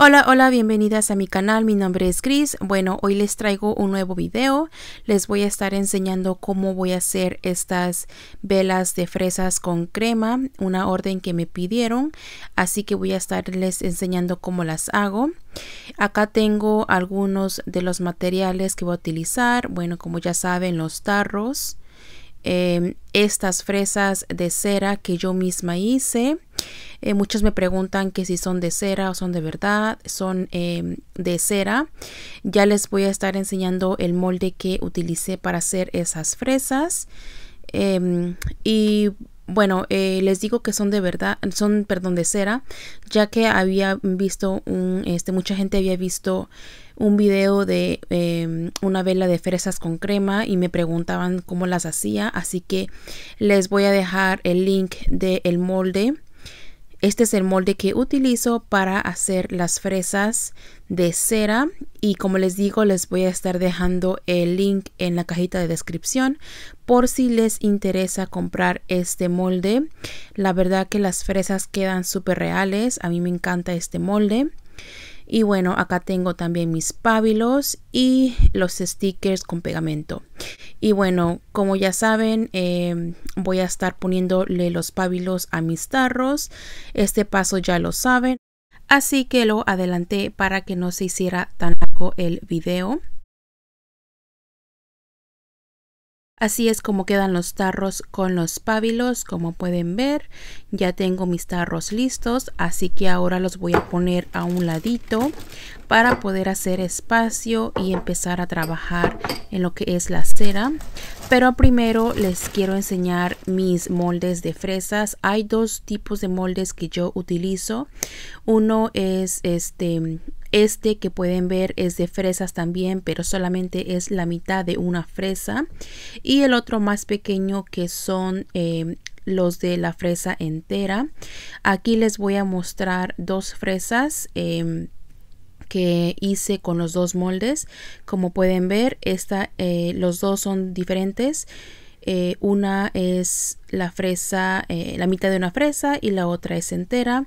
Hola, hola, bienvenidas a mi canal, mi nombre es gris Bueno, hoy les traigo un nuevo video. Les voy a estar enseñando cómo voy a hacer estas velas de fresas con crema, una orden que me pidieron. Así que voy a estarles enseñando cómo las hago. Acá tengo algunos de los materiales que voy a utilizar. Bueno, como ya saben, los tarros. Eh, estas fresas de cera que yo misma hice eh, muchos me preguntan que si son de cera o son de verdad. Son em, de cera. Ya les voy a estar enseñando el molde que utilicé para hacer esas fresas. Em, y bueno, eh, les digo que son de verdad, son, perdón, de cera, ya que había visto un, este, mucha gente había visto un video de em, una vela de fresas con crema y me preguntaban cómo las hacía, así que les voy a dejar el link del molde este es el molde que utilizo para hacer las fresas de cera y como les digo les voy a estar dejando el link en la cajita de descripción por si les interesa comprar este molde. La verdad que las fresas quedan súper reales, a mí me encanta este molde. Y bueno, acá tengo también mis pábilos y los stickers con pegamento. Y bueno, como ya saben, em, voy a estar poniéndole los pábilos a mis tarros. Este paso ya lo saben. Así que lo adelanté para que no se hiciera tan largo el video. Así es como quedan los tarros con los pábilos, como pueden ver. Ya tengo mis tarros listos, así que ahora los voy a poner a un ladito para poder hacer espacio y empezar a trabajar en lo que es la cera. Pero primero les quiero enseñar mis moldes de fresas. Hay dos tipos de moldes que yo utilizo. Uno es este este que pueden ver es de fresas también, pero solamente es la mitad de una fresa. Y el otro más pequeño que son em, los de la fresa entera. Aquí les voy a mostrar dos fresas. Em, que hice con los dos moldes como pueden ver eh, los dos son diferentes eh, una es la fresa, eh, la mitad de una fresa y la otra es entera.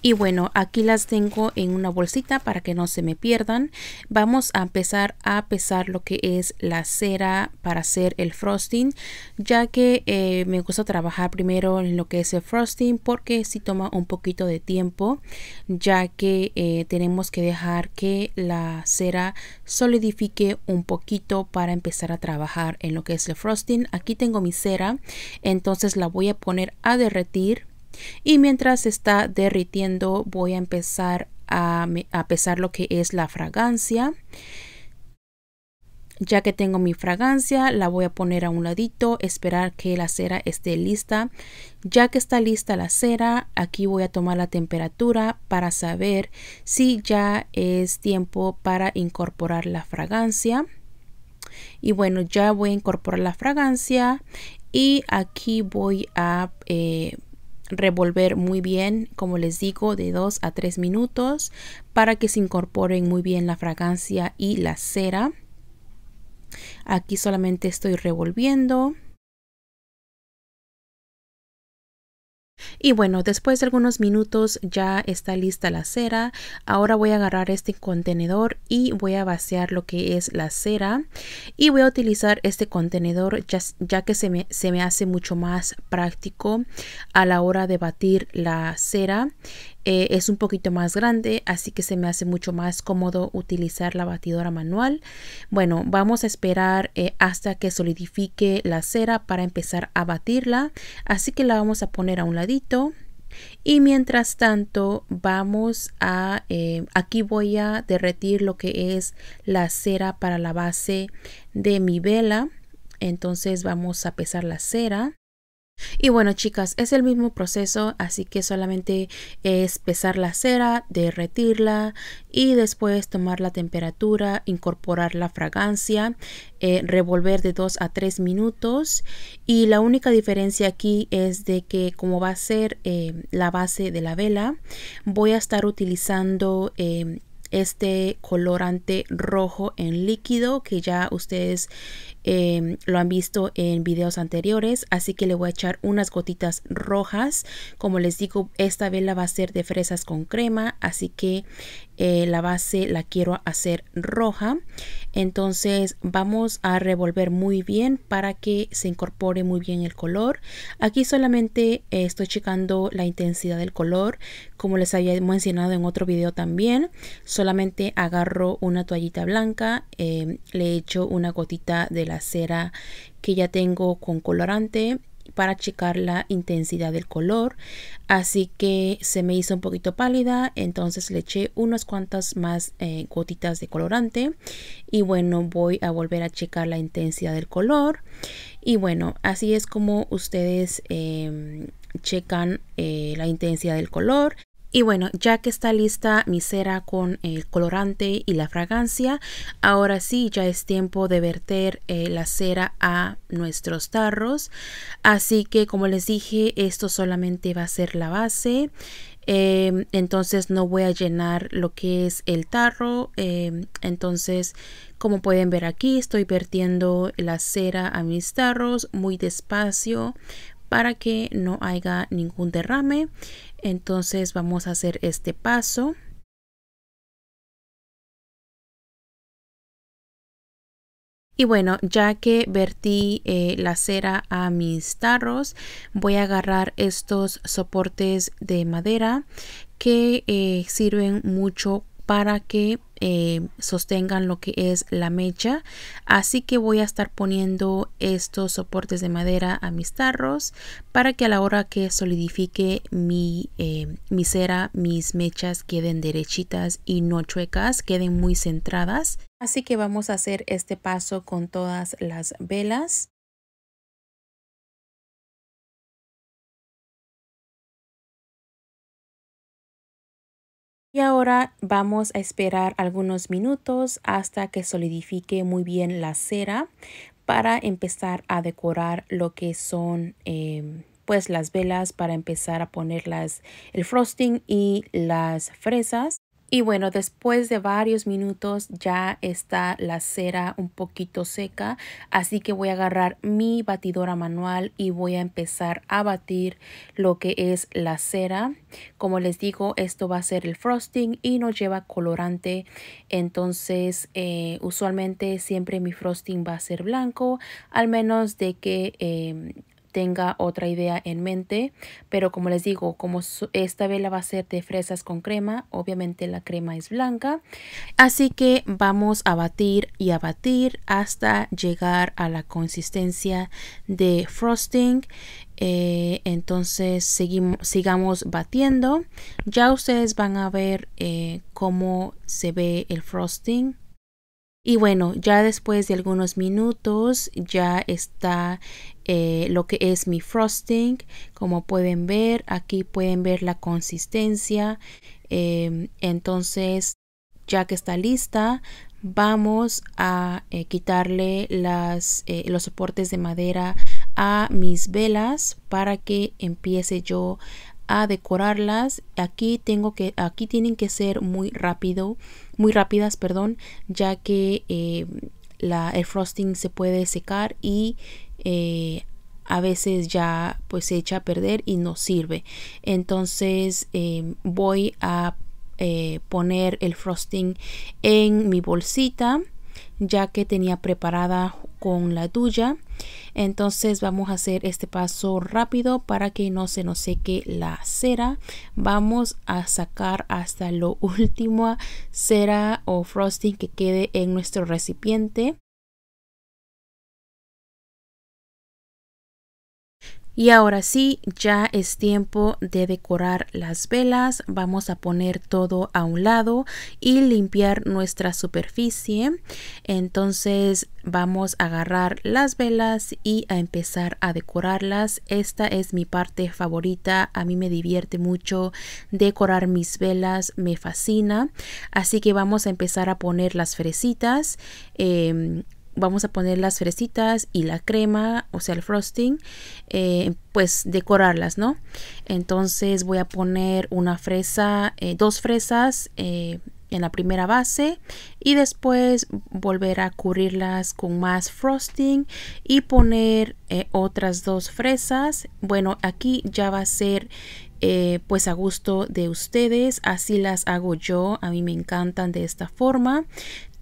Y bueno, aquí las tengo en una bolsita para que no se me pierdan. Vamos a empezar a pesar lo que es la cera para hacer el frosting, ya que eh, me gusta trabajar primero en lo que es el frosting porque si toma un poquito de tiempo, ya que eh, tenemos que dejar que la cera solidifique un poquito para empezar a trabajar en lo que es el frosting. Aquí tengo mi cera, entonces la voy a poner a derretir y mientras está derritiendo voy a empezar a, pesar lo que es la fragancia. Ya que tengo mi fragancia, la voy a poner a un ladito, esperar que la cera esté lista. Ya que está lista la cera, aquí voy a tomar la temperatura para saber si ya es tiempo para incorporar la fragancia. Y bueno, ya voy a incorporar la fragancia y aquí voy a eh, revolver muy bien, como les digo, de 2 a 3 minutos para que se incorporen muy bien la fragancia y la cera. Aquí solamente estoy revolviendo. Y bueno, después de algunos minutos ya está lista la cera. Ahora voy a agarrar este contenedor y voy a vaciar lo que es la cera. Y voy a utilizar este contenedor ya, que se se me hace mucho más práctico a la hora de batir la cera. Eh, es un poquito más grande, así que se me hace mucho más cómodo utilizar la batidora manual. Bueno, vamos a esperar eh, hasta que solidifique la cera para empezar a batirla, así que la vamos a poner a un ladito. Y mientras tanto vamos a, eh, aquí voy a derretir lo que es la cera para la base de mi vela. Entonces vamos a pesar la cera. Y bueno chicas, es el mismo proceso, así que solamente es pesar la cera, derretirla y después tomar la temperatura, incorporar la fragancia, eh, revolver de 2 a 3 minutos y la única diferencia aquí es de que como va a ser eh, la base de la vela, voy a estar utilizando... Eh, este colorante rojo en líquido que ya ustedes Em, lo han visto en videos anteriores, así que le voy a echar unas gotitas rojas. Como les digo, esta vela va a ser de fresas con crema, así que eh, la base la quiero hacer roja. Entonces vamos a revolver muy bien para que se incorpore muy bien el color. Aquí solamente eh, estoy checando la intensidad del color, como les había mencionado en otro video también. Solamente agarro una toallita blanca, em, le echo una gotita de la cera que ya tengo con colorante para checar la intensidad del color así que se me hizo un poquito pálida entonces le eché unas cuantas más eh, gotitas de colorante y bueno voy a volver a checar la intensidad del color y bueno así es como ustedes em, checan eh, la intensidad del color y bueno, ya que está lista mi cera con el colorante y la fragancia, ahora sí ya es tiempo de verter eh, la cera a nuestros tarros. Así que como les dije, esto solamente va a ser la base. Em, entonces no voy a llenar lo que es el tarro. Em, entonces, como pueden ver aquí, estoy vertiendo la cera a mis tarros muy despacio para que no haya ningún derrame. Entonces vamos a hacer este paso. Y bueno, ya que vertí eh, la cera a mis tarros, voy a agarrar estos soportes de madera que eh, sirven mucho para que eh, sostengan lo que es la mecha así que voy a estar poniendo estos soportes de madera a mis tarros para que a la hora que solidifique mi, eh, mi cera mis mechas queden derechitas y no chuecas queden muy centradas así que vamos a hacer este paso con todas las velas Y ahora vamos a esperar algunos minutos hasta que solidifique muy bien la cera para empezar a decorar lo que son em, pues las velas para empezar a ponerlas el frosting y las fresas. Y bueno, después de varios minutos ya está la cera un poquito seca, así que voy a agarrar mi batidora manual y voy a empezar a batir lo que es la cera. Como les digo, esto va a ser el frosting y no lleva colorante, entonces eh, usualmente siempre mi frosting va a ser blanco, al menos de que... Em, tenga otra idea en mente, pero como les digo, como esta vela va a ser de fresas con crema, obviamente la crema es blanca, así que vamos a batir y a batir hasta llegar a la consistencia de frosting. Eh, entonces seguimos, sigamos batiendo. Ya ustedes van a ver eh, cómo se ve el frosting y bueno, ya después de algunos minutos ya está eh, lo que es mi frosting. Como pueden ver, aquí pueden ver la consistencia. Em, entonces, ya que está lista, vamos a eh, quitarle las, eh, los soportes de madera a mis velas para que empiece yo a decorarlas. Aquí tengo que, aquí tienen que ser muy rápido, muy rápidas, perdón, ya que eh, la, el frosting se puede secar y eh, a veces ya pues se echa a perder y no sirve. Entonces eh, voy a poner el frosting en mi bolsita ya que tenía preparada con la tuya entonces vamos a hacer este paso rápido para que no se nos seque la cera vamos a sacar hasta lo último cera o frosting que quede en nuestro recipiente Y ahora sí, ya es tiempo de decorar las velas. Vamos a poner todo a un lado y limpiar nuestra superficie. Entonces vamos a agarrar las velas y a empezar a decorarlas. Esta es mi parte favorita. A mí me divierte mucho decorar mis velas. Me fascina. Así que vamos a empezar a poner las fresitas. Em, vamos a poner las fresitas y la crema, o sea, el frosting, eh, pues decorarlas, ¿no? Entonces voy a poner una fresa, eh, dos fresas eh, en la primera base y después volver a cubrirlas con más frosting y poner otras dos fresas. Bueno, aquí ya va a ser... pues a gusto de ustedes así las hago yo a mí me encantan de esta forma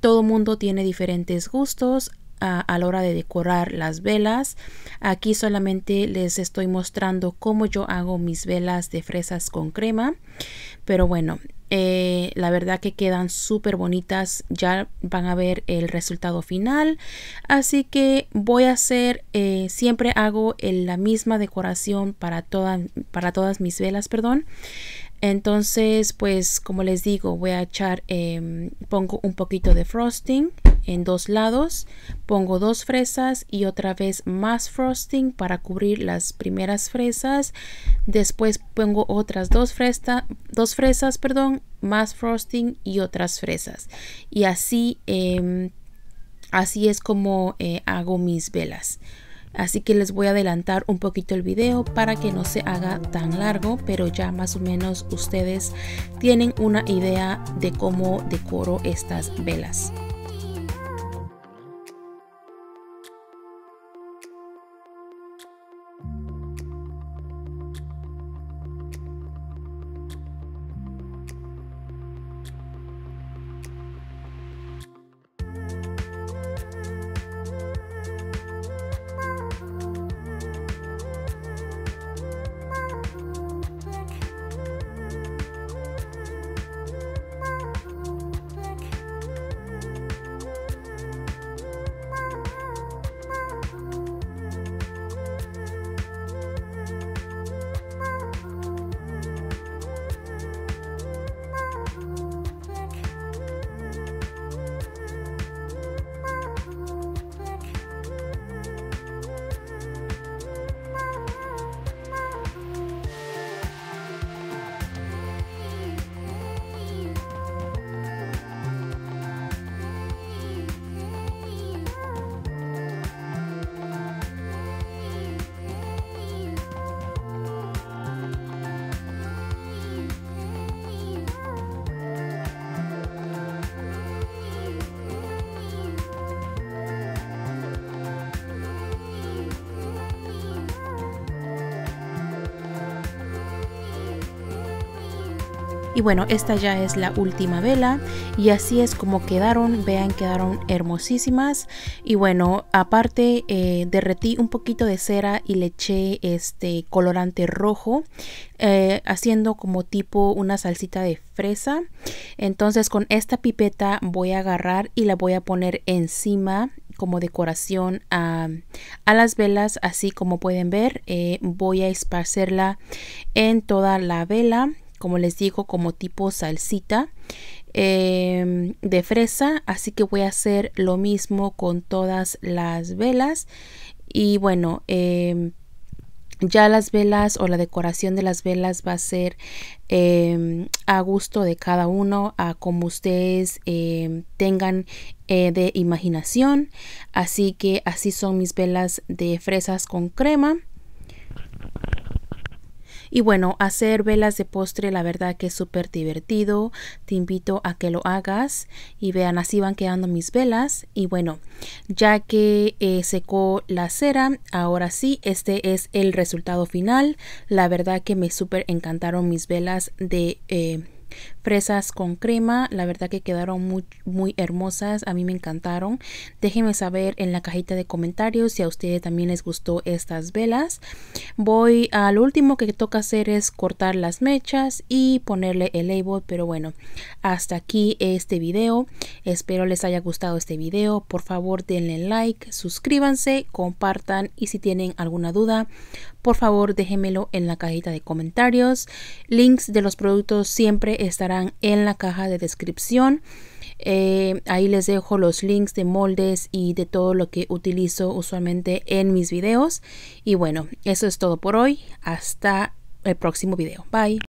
todo mundo tiene diferentes gustos a, la hora de decorar las velas. Aquí solamente les estoy mostrando cómo yo hago mis velas de fresas con crema. Pero bueno, eh, la verdad que quedan súper bonitas. Ya van a ver el resultado final. Así que voy a hacer, eh, siempre hago la misma decoración para, para todas mis velas, perdón. Entonces, pues como les digo, voy a echar, em, pongo un poquito de frosting en dos lados, pongo dos fresas y otra vez más frosting para cubrir las primeras fresas. Después pongo otras dos, fresa, dos fresas, perdón, más frosting y otras fresas. Y así, em, así es como eh, hago mis velas así que les voy a adelantar un poquito el video para que no se haga tan largo pero ya más o menos ustedes tienen una idea de cómo decoro estas velas. Y bueno, esta ya es la última vela y así es como quedaron. Vean, quedaron hermosísimas. Y bueno, aparte eh, derretí un poquito de cera y le eché este colorante rojo, eh, haciendo como tipo una salsita de fresa. Entonces con esta pipeta voy a agarrar y la voy a poner encima como decoración a, las velas así como pueden ver eh, voy a esparcerla en toda la vela como les digo, como tipo salsita em, de fresa. Así que voy a hacer lo mismo con todas las velas. Y bueno, em, ya las velas o la decoración de las velas va a ser em, a gusto de cada uno, a como ustedes tengan eh, de imaginación. Así que así son mis velas de fresas con crema. Y bueno, hacer velas de postre la verdad que es súper divertido. Te invito a que lo hagas y vean así van quedando mis velas. Y bueno, ya que eh, secó la cera, ahora sí, este es el resultado final. La verdad que me súper encantaron mis velas de... Eh, fresas con crema. La verdad que quedaron muy, muy hermosas. A mí me encantaron. Déjenme saber en la cajita de comentarios si a ustedes también les gustó estas velas. Voy al último que toca hacer es cortar las mechas y ponerle el label. Pero bueno, hasta aquí este video. Espero les haya gustado este video. Por favor denle like, suscríbanse, compartan y si tienen alguna duda por favor déjenmelo en la cajita de comentarios. Links de los productos siempre estarán en la caja de descripción. Eh, ahí les dejo los links de moldes y de todo lo que utilizo usualmente en mis videos. Y bueno, eso es todo por hoy. Hasta el próximo video. Bye.